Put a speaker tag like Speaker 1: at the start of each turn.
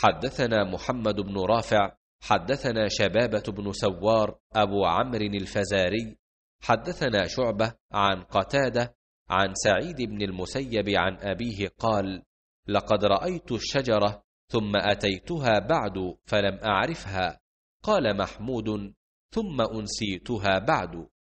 Speaker 1: حدثنا محمد بن رافع
Speaker 2: حدثنا شبابة بن سوار أبو عمرو الفزاري حدثنا شعبة عن قتادة عن سعيد بن المسيب عن أبيه قال: لقد رأيت الشجرة ثم أتيتها بعد فلم
Speaker 1: أعرفها، قال محمود: ثم أنسيتها بعد.